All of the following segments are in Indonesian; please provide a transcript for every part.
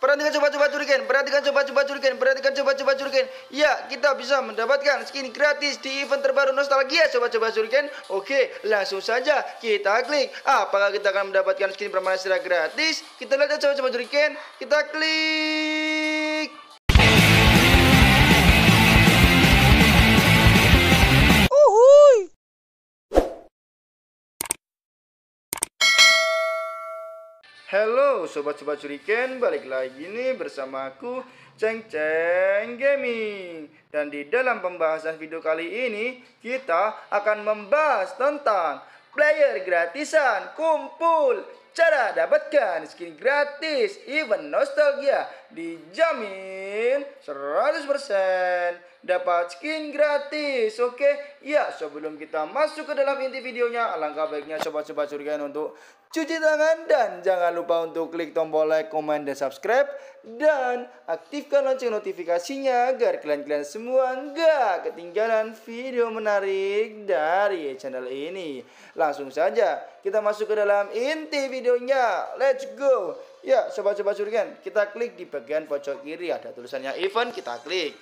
Perhatikan coba-coba curigain, perhatikan coba-coba curigain, perhatikan coba-coba curigain. Ya, kita bisa mendapatkan skin gratis di event terbaru Nostalgia coba-coba curigain. Oke, langsung saja kita klik. Apakah kita akan mendapatkan skin permanen secara gratis? Kita lihat coba-coba ya, curigain. Kita klik. Halo sobat-sobat Shuriken, balik lagi nih bersama aku Ceng Ceng Gaming. Dan di dalam pembahasan video kali ini kita akan membahas tentang player gratisan kumpul cara dapatkan skin gratis, even nostalgia dijamin 100% dapat skin gratis. Oke, okay? ya sebelum kita masuk ke dalam inti videonya, alangkah baiknya sobat-sobat surga untuk cuci tangan dan jangan lupa untuk klik tombol like, comment dan subscribe dan aktifkan lonceng notifikasinya agar kalian-kalian semua nggak ketinggalan video menarik dari channel ini. Langsung saja kita masuk ke dalam inti video videonya. Let's go. Ya, sobat-sobat surgen kita klik di bagian pojok kiri ada tulisannya event, kita klik.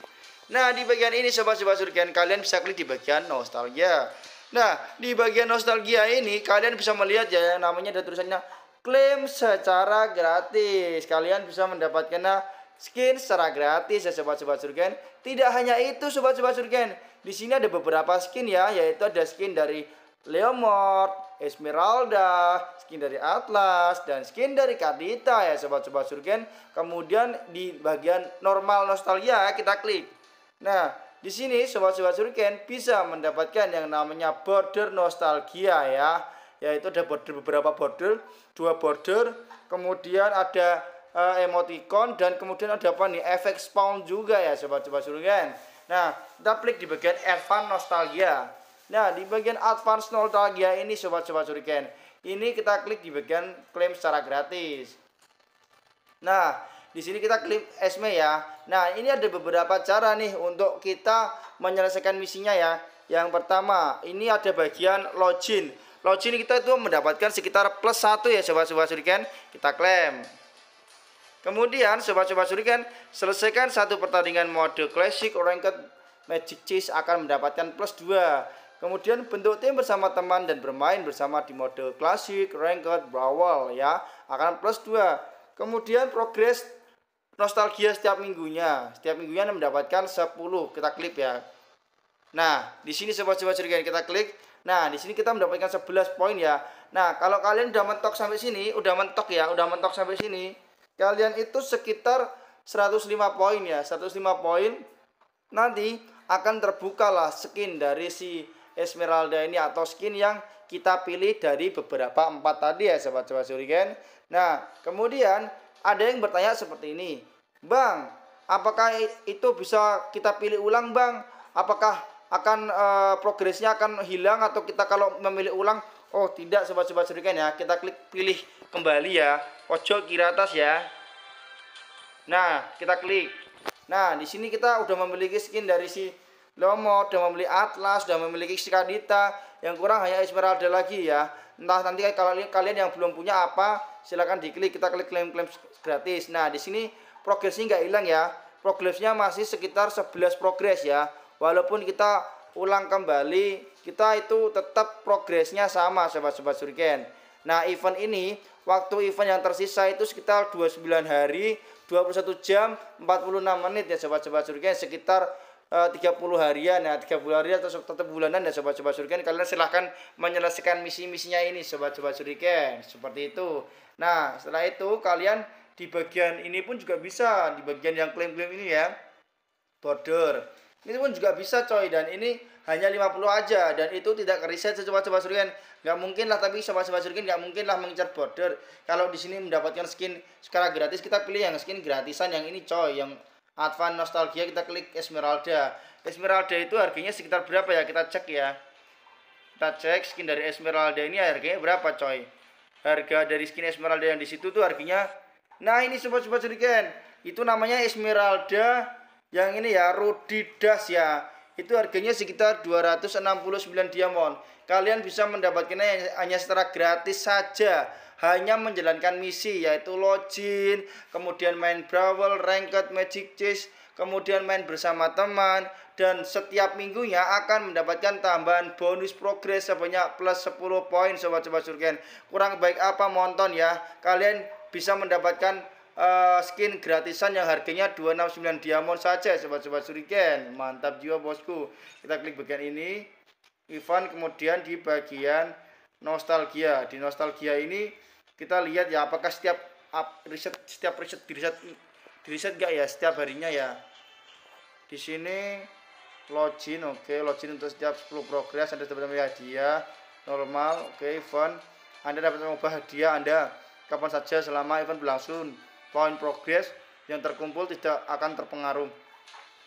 Nah, di bagian ini sobat-sobat surgen kalian bisa klik di bagian nostalgia. Nah, di bagian nostalgia ini kalian bisa melihat ya yang namanya ada tulisannya klaim secara gratis. Kalian bisa mendapatkan skin secara gratis ya sobat-sobat surgen. Tidak hanya itu sobat-sobat surgen. Di sini ada beberapa skin ya, yaitu ada skin dari Leomord, Esmeralda, skin dari Atlas, dan skin dari Kadita ya sobat-sobat surgen. Kemudian di bagian normal nostalgia kita klik. Nah, di sini sobat-sobat surgen bisa mendapatkan yang namanya border nostalgia ya. Yaitu ada border beberapa border, dua border, kemudian ada uh, emoticon dan kemudian ada apa nih efek spawn juga ya sobat-sobat surgen. Nah, kita klik di bagian Evan nostalgia. Nah, di bagian advance nostalgia ini sobat-sobat Suriken, ini kita klik di bagian klaim secara gratis. Nah, di sini kita klik esme ya. Nah, ini ada beberapa cara nih untuk kita menyelesaikan misinya ya. Yang pertama, ini ada bagian login. Login kita itu mendapatkan sekitar plus 1 ya sobat-sobat Suriken. Kita klaim. Kemudian sobat-sobat Suriken, selesaikan satu pertandingan mode classic ranked Magic Cheese akan mendapatkan plus 2. Kemudian bentuk tim bersama teman dan bermain bersama di mode klasik, ranked, brawl ya akan plus 2. Kemudian progres nostalgia setiap minggunya. Setiap minggunya Anda mendapatkan 10. Kita klik ya. Nah, di sini sobat-sobat ceritain kita klik. Nah, di sini kita mendapatkan 11 poin ya. Nah, kalau kalian udah mentok sampai sini, udah mentok ya, udah mentok sampai sini, kalian itu sekitar 105 poin ya. 105 poin nanti akan terbukalah skin dari si Esmeralda ini atau skin yang kita pilih dari beberapa empat tadi ya sobat-sobat surigen. Nah, kemudian ada yang bertanya seperti ini. Bang, apakah itu bisa kita pilih ulang, Bang? Apakah akan e, progresnya akan hilang atau kita kalau memilih ulang? Oh, tidak sobat-sobat surigen ya. Kita klik pilih kembali ya. Pojok kiri atas ya. Nah, kita klik. Nah, di sini kita udah memiliki skin dari si mau sudah membeli Atlas, sudah memiliki Skadita, yang kurang hanya Esmeralda lagi ya. Entah nanti kalau kalian yang belum punya apa, silahkan diklik, kita klik klaim-klaim gratis. Nah, di sini progresnya nggak hilang ya. Progresnya masih sekitar 11 progres ya. Walaupun kita ulang kembali, kita itu tetap progresnya sama sobat-sobat surgen Nah, event ini waktu event yang tersisa itu sekitar 29 hari, 21 jam, 46 menit ya sobat-sobat surgen sekitar Eh, tiga puluh harian ya tiga puluh harian atau tetap bulanan ya nah, sobat-sobat suriken kalian silahkan menyelesaikan misi-misinya ini sobat-sobat suriken seperti itu nah setelah itu kalian di bagian ini pun juga bisa di bagian yang klaim-klaim ini ya border ini pun juga bisa coy dan ini hanya lima puluh aja dan itu tidak riset sobat-sobat suriken nggak mungkin lah tapi sobat-sobat suriken nggak mungkin lah mengincar border kalau di sini mendapatkan skin secara gratis kita pilih yang skin gratisan yang ini coy yang Advan Nostalgia kita klik Esmeralda. Esmeralda itu harganya sekitar berapa ya? Kita cek ya. Kita cek skin dari Esmeralda ini harganya berapa coy? Harga dari skin Esmeralda yang di situ tuh harganya Nah, ini sobat-sobat sedikit, Itu namanya Esmeralda yang ini ya Rudidas ya. Itu harganya sekitar 269 diamond kalian bisa mendapatkannya hanya secara gratis saja hanya menjalankan misi yaitu login, kemudian main brawl, ranked, magic chase, kemudian main bersama teman dan setiap minggunya akan mendapatkan tambahan bonus progres sebanyak plus 10 poin sobat-sobat surgen. Kurang baik apa monton ya. Kalian bisa mendapatkan uh, skin gratisan yang harganya 269 diamond saja sobat-sobat surgen mantap jiwa bosku kita klik bagian ini Ivan kemudian di bagian nostalgia. Di nostalgia ini kita lihat ya apakah setiap up, riset setiap riset di riset di riset enggak ya setiap harinya ya. Di sini login oke, okay. login untuk setiap 10 progres Anda dapat membeli hadiah normal oke okay. event Anda dapat mengubah hadiah Anda kapan saja selama event berlangsung. Poin progres yang terkumpul tidak akan terpengaruh.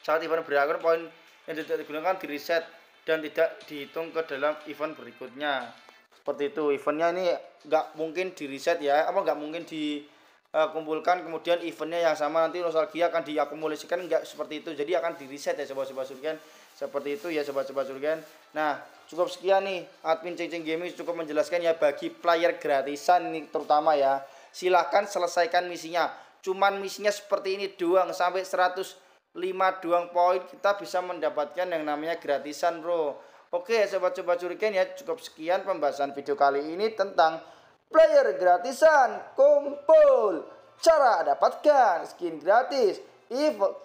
Saat event berakhir, poin yang tidak digunakan di reset dan tidak dihitung ke dalam event berikutnya seperti itu eventnya ini nggak mungkin di reset ya apa nggak mungkin dikumpulkan uh, kemudian eventnya yang sama nanti nostalgia akan diakumulasikan nggak seperti itu jadi akan di reset ya sobat-sobat surgen seperti itu ya sobat-sobat surgen nah cukup sekian nih admin cincin gaming cukup menjelaskan ya bagi player gratisan ini terutama ya silahkan selesaikan misinya cuman misinya seperti ini doang sampai 100 5 doang poin kita bisa mendapatkan yang namanya gratisan bro Oke sobat-sobat curigen ya cukup sekian pembahasan video kali ini tentang player gratisan kumpul cara dapatkan skin gratis event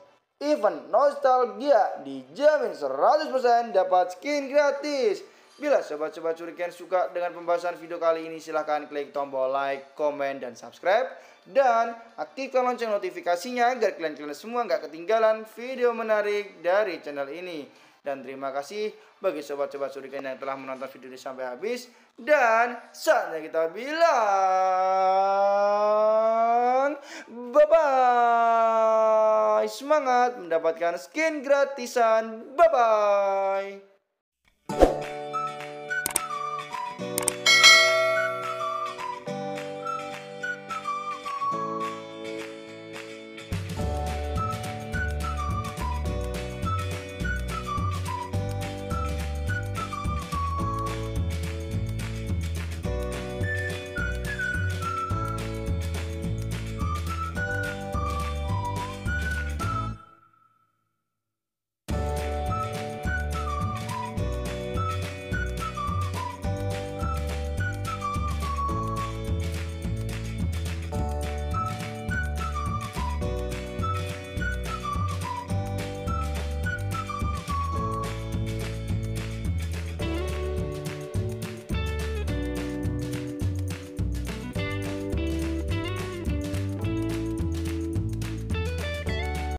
event nostalgia dijamin 100% dapat skin gratis Bila sobat-sobat curikan suka dengan pembahasan video kali ini silahkan klik tombol like, komen, dan subscribe. Dan aktifkan lonceng notifikasinya agar kalian-kalian semua nggak ketinggalan video menarik dari channel ini. Dan terima kasih bagi sobat-sobat curikan yang telah menonton video ini sampai habis. Dan saatnya kita bilang bye-bye. Semangat mendapatkan skin gratisan. Bye-bye.